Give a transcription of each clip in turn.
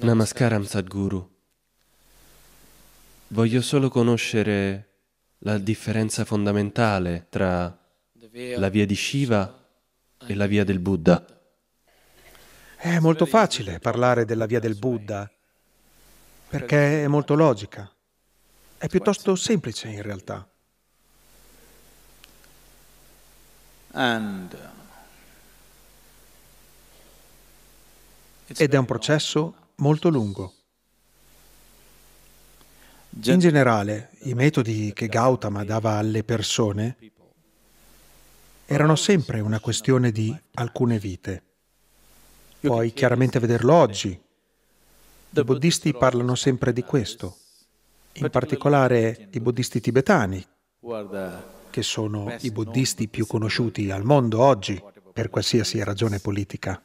Namaskaram Sadhguru. Voglio solo conoscere la differenza fondamentale tra la via di Shiva e la via del Buddha. È molto facile parlare della via del Buddha perché è molto logica. È piuttosto semplice in realtà. Uh, Ed è un processo molto lungo. In generale, i metodi che Gautama dava alle persone erano sempre una questione di alcune vite. Puoi chiaramente vederlo oggi. I buddhisti parlano sempre di questo, in particolare i buddhisti tibetani, che sono i buddhisti più conosciuti al mondo oggi per qualsiasi ragione politica.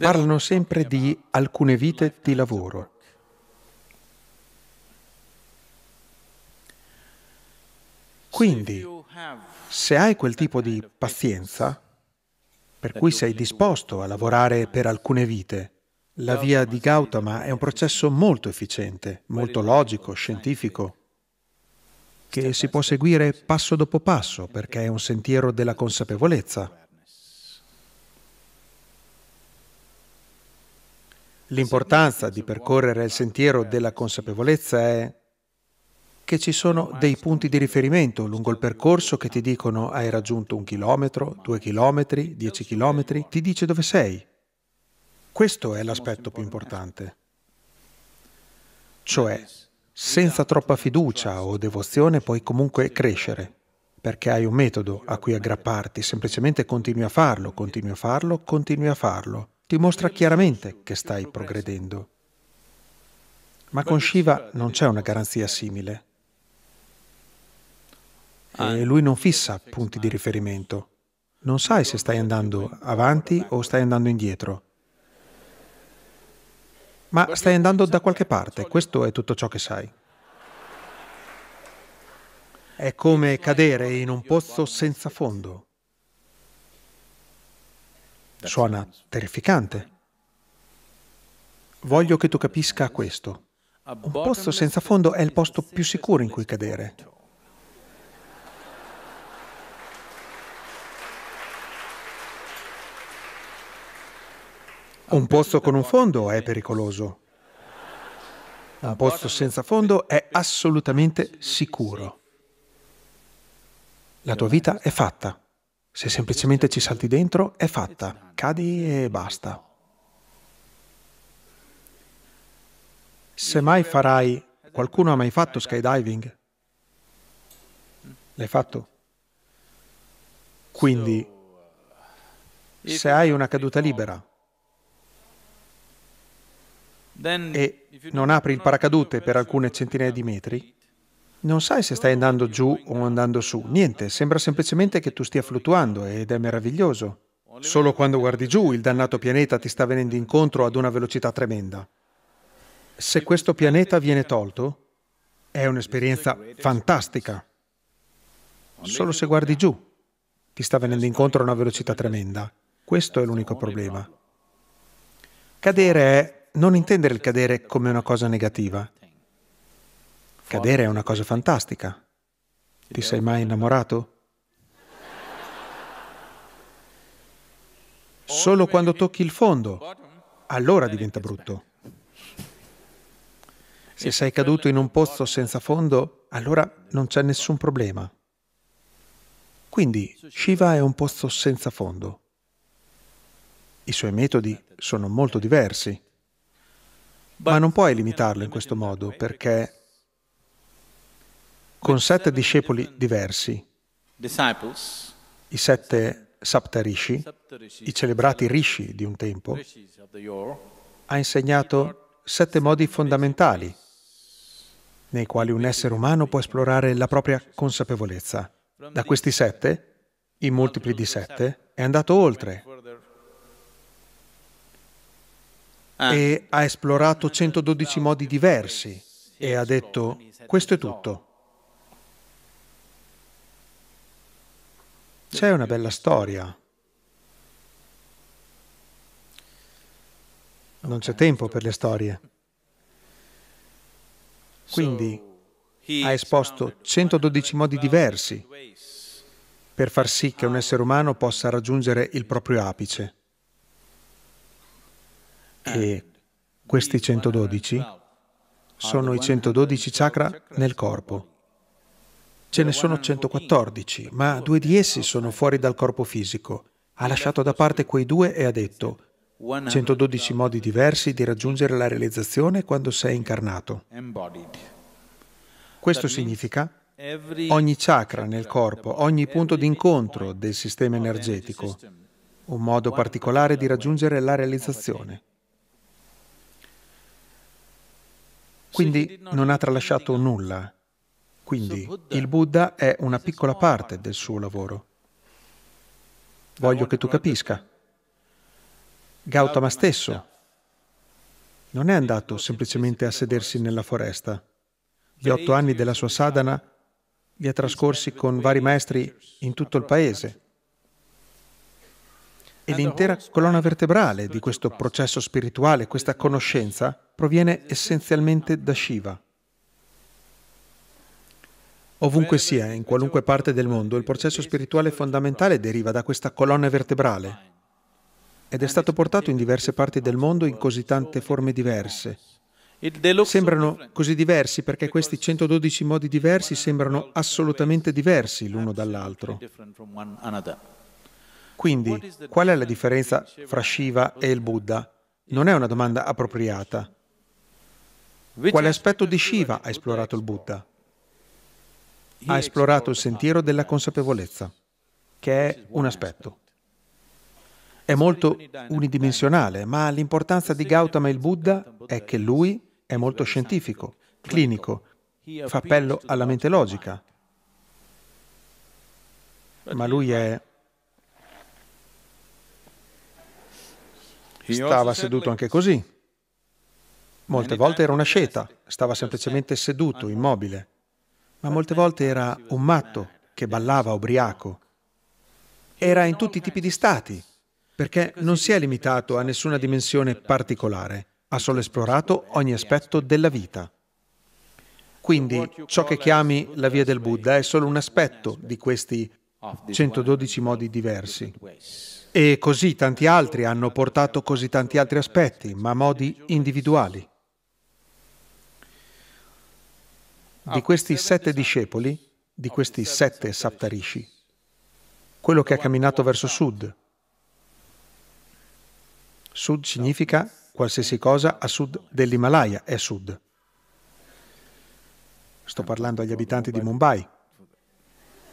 parlano sempre di alcune vite di lavoro. Quindi, se hai quel tipo di pazienza, per cui sei disposto a lavorare per alcune vite, la via di Gautama è un processo molto efficiente, molto logico, scientifico, che si può seguire passo dopo passo perché è un sentiero della consapevolezza. L'importanza di percorrere il sentiero della consapevolezza è che ci sono dei punti di riferimento lungo il percorso che ti dicono hai raggiunto un chilometro, due chilometri, dieci chilometri, ti dice dove sei. Questo è l'aspetto più importante. Cioè, senza troppa fiducia o devozione puoi comunque crescere, perché hai un metodo a cui aggrapparti, semplicemente continui a farlo, continui a farlo, continui a farlo ti mostra chiaramente che stai progredendo. Ma con Shiva non c'è una garanzia simile. E lui non fissa punti di riferimento. Non sai se stai andando avanti o stai andando indietro. Ma stai andando da qualche parte, questo è tutto ciò che sai. È come cadere in un pozzo senza fondo. Suona terrificante. Voglio che tu capisca questo. Un pozzo senza fondo è il posto più sicuro in cui cadere. Un pozzo con un fondo è pericoloso. Un pozzo senza fondo è assolutamente sicuro. La tua vita è fatta. Se semplicemente ci salti dentro, è fatta, cadi e basta. Se mai farai, qualcuno ha mai fatto skydiving? L'hai fatto? Quindi, se hai una caduta libera e non apri il paracadute per alcune centinaia di metri, non sai se stai andando giù o andando su, niente, sembra semplicemente che tu stia fluttuando ed è meraviglioso. Solo quando guardi giù il dannato pianeta ti sta venendo incontro ad una velocità tremenda. Se questo pianeta viene tolto, è un'esperienza fantastica. Solo se guardi giù ti sta venendo incontro a una velocità tremenda. Questo è l'unico problema. Cadere è non intendere il cadere come una cosa negativa. Cadere è una cosa fantastica. Ti sei mai innamorato? Solo quando tocchi il fondo, allora diventa brutto. Se sei caduto in un pozzo senza fondo, allora non c'è nessun problema. Quindi Shiva è un pozzo senza fondo. I suoi metodi sono molto diversi, ma non puoi limitarlo in questo modo perché con sette discepoli diversi, i sette Saptarishi, i celebrati Rishi di un tempo, ha insegnato sette modi fondamentali nei quali un essere umano può esplorare la propria consapevolezza. Da questi sette, in multipli di sette, è andato oltre e ha esplorato 112 modi diversi e ha detto questo è tutto. C'è una bella storia. Non c'è tempo per le storie. Quindi ha esposto 112 modi diversi per far sì che un ah. essere umano possa raggiungere il proprio apice. E questi 112 sono i 112 chakra nel corpo. Ce ne sono 114, ma due di essi sono fuori dal corpo fisico. Ha lasciato da parte quei due e ha detto 112 modi diversi di raggiungere la realizzazione quando sei incarnato. Questo significa ogni chakra nel corpo, ogni punto d'incontro del sistema energetico, un modo particolare di raggiungere la realizzazione. Quindi non ha tralasciato nulla, quindi il Buddha è una piccola parte del suo lavoro. Voglio che tu capisca. Gautama stesso non è andato semplicemente a sedersi nella foresta. Gli otto anni della sua sadhana li ha trascorsi con vari maestri in tutto il paese. E l'intera colonna vertebrale di questo processo spirituale, questa conoscenza, proviene essenzialmente da Shiva. Ovunque sia, in qualunque parte del mondo, il processo spirituale fondamentale deriva da questa colonna vertebrale ed è stato portato in diverse parti del mondo in così tante forme diverse. Sembrano così diversi perché questi 112 modi diversi sembrano assolutamente diversi l'uno dall'altro. Quindi, qual è la differenza fra Shiva e il Buddha? Non è una domanda appropriata. Quale aspetto di Shiva ha esplorato il Buddha? ha esplorato il sentiero della consapevolezza, che è un aspetto. È molto unidimensionale, ma l'importanza di Gautama il Buddha è che lui è molto scientifico, clinico, fa appello alla mente logica, ma lui è... Stava seduto anche così. Molte volte era una sceta, stava semplicemente seduto, immobile ma molte volte era un matto che ballava ubriaco. Era in tutti i tipi di stati, perché non si è limitato a nessuna dimensione particolare, ha solo esplorato ogni aspetto della vita. Quindi ciò che chiami la via del Buddha è solo un aspetto di questi 112 modi diversi. E così tanti altri hanno portato così tanti altri aspetti, ma modi individuali. di ah, questi sette discepoli, di questi sette Saptarishi, quello che ha camminato verso sud. Sud significa qualsiasi cosa a sud dell'Himalaya, è sud. Sto parlando agli abitanti di Mumbai.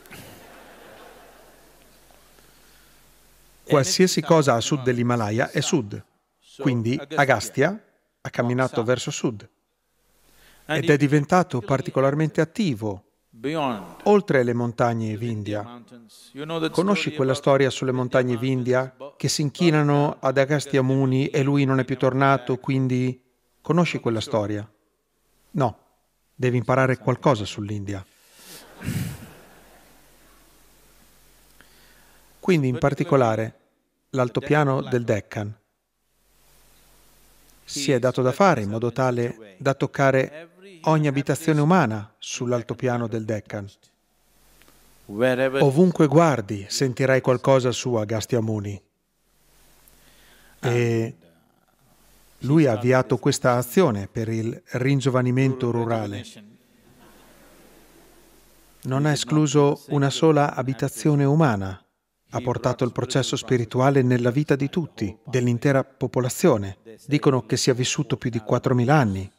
Eh, qualsiasi cosa a sud dell'Himalaya è sud. Quindi Agastya ha camminato verso sud ed è diventato particolarmente attivo oltre le montagne Vindhya. Conosci quella storia sulle montagne Vindhya che si inchinano ad Agastya Muni e lui non è più tornato, quindi conosci quella storia? No, devi imparare qualcosa sull'India. Quindi in particolare l'altopiano del Deccan si è dato da fare in modo tale da toccare ogni abitazione umana sull'altopiano del Deccan. Ovunque guardi sentirai qualcosa su Agastiamuni. E lui ha avviato questa azione per il ringiovanimento rurale. Non ha escluso una sola abitazione umana. Ha portato il processo spirituale nella vita di tutti, dell'intera popolazione. Dicono che sia vissuto più di 4.000 anni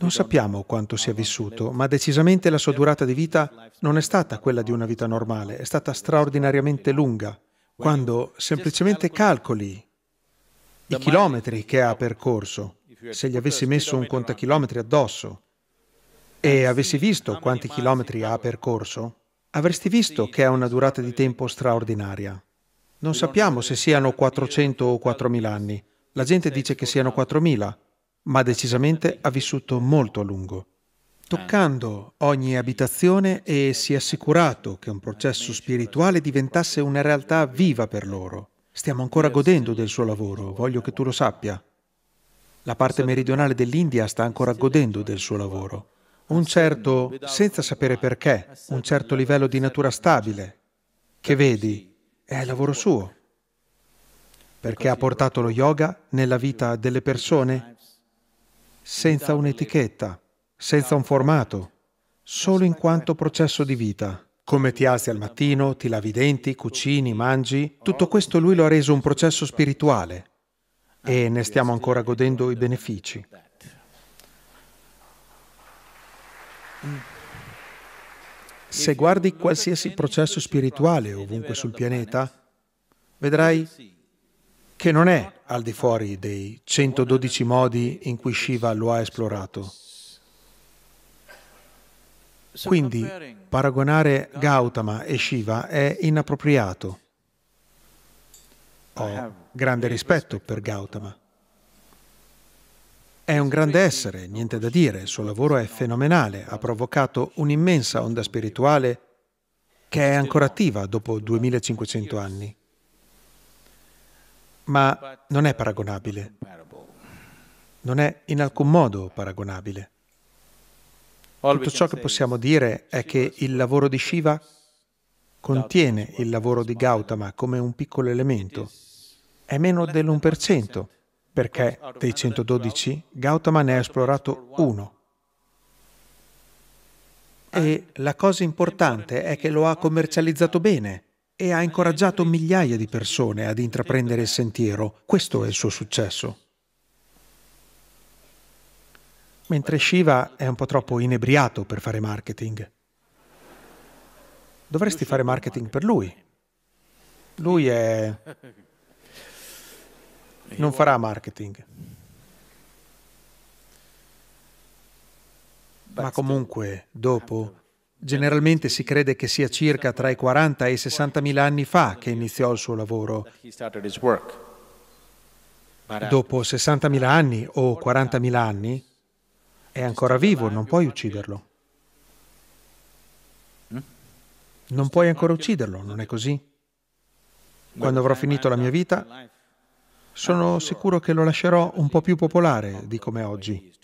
non sappiamo quanto sia vissuto, ma decisamente la sua durata di vita non è stata quella di una vita normale, è stata straordinariamente lunga. Quando semplicemente calcoli i chilometri che ha percorso, se gli avessi messo un contachilometri addosso e avessi visto quanti chilometri ha percorso, avresti visto che ha una durata di tempo straordinaria. Non sappiamo se siano 400 o 4000 anni. La gente dice che siano 4000 ma decisamente ha vissuto molto a lungo, toccando ogni abitazione e si è assicurato che un processo spirituale diventasse una realtà viva per loro. Stiamo ancora godendo del suo lavoro, voglio che tu lo sappia. La parte meridionale dell'India sta ancora godendo del suo lavoro. Un certo, senza sapere perché, un certo livello di natura stabile, che vedi, è il lavoro suo perché ha portato lo yoga nella vita delle persone senza un'etichetta, senza un formato, solo in quanto processo di vita. Come ti alzi al mattino, ti lavi i denti, cucini, mangi, tutto questo lui lo ha reso un processo spirituale e ne stiamo ancora godendo i benefici. Se guardi qualsiasi processo spirituale ovunque sul pianeta, vedrai che non è al di fuori dei 112 modi in cui Shiva lo ha esplorato. Quindi paragonare Gautama e Shiva è inappropriato. Ho grande rispetto per Gautama. È un grande essere, niente da dire, il suo lavoro è fenomenale, ha provocato un'immensa onda spirituale che è ancora attiva dopo 2500 anni ma non è paragonabile. Non è in alcun modo paragonabile. Tutto ciò che possiamo dire è che il lavoro di Shiva contiene il lavoro di Gautama come un piccolo elemento. È meno dell'1%, perché dei 112 Gautama ne ha esplorato uno. E la cosa importante è che lo ha commercializzato bene e ha incoraggiato migliaia di persone ad intraprendere il sentiero. Questo è il suo successo. Mentre Shiva è un po' troppo inebriato per fare marketing. Dovresti fare marketing per lui. Lui è... non farà marketing. Ma comunque, dopo, Generalmente si crede che sia circa tra i 40 e i 60 mila anni fa che iniziò il suo lavoro. Dopo 60 mila anni o 40 mila anni è ancora vivo, non puoi ucciderlo. Non puoi ancora ucciderlo, non è così? Quando avrò finito la mia vita, sono sicuro che lo lascerò un po' più popolare di come oggi.